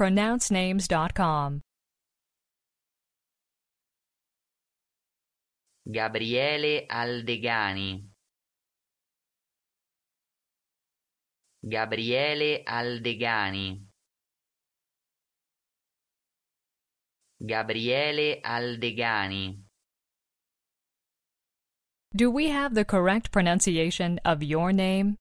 pronouncenames.com. Gabriele Aldegani Gabriele Aldegani Gabriele Aldegani Do we have the correct pronunciation of your name?